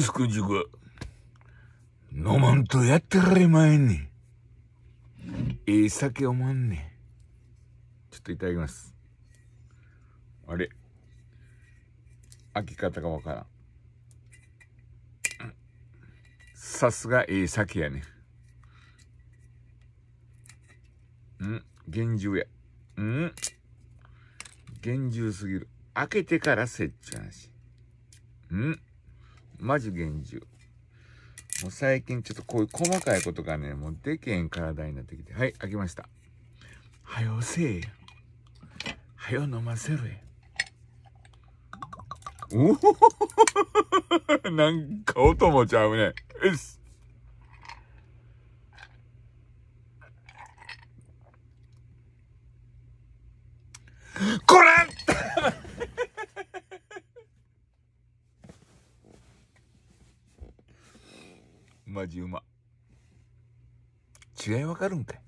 すく塾。飲まんとやってられまえんねええ酒おまんねちょっといただきます。あれ開き方がわからん。さすがええ酒やね。うん、厳重や。うん、厳重すぎる。開けてからち着なし。うんマジ厳重。もう最近ちょっとこういう細かいことがね、もうでけん体になってきて。はい、開けました。はよせえや。はよ飲ませるや。おおなんか音もちゃうね。よし。これマジうま。違いわかるんかい。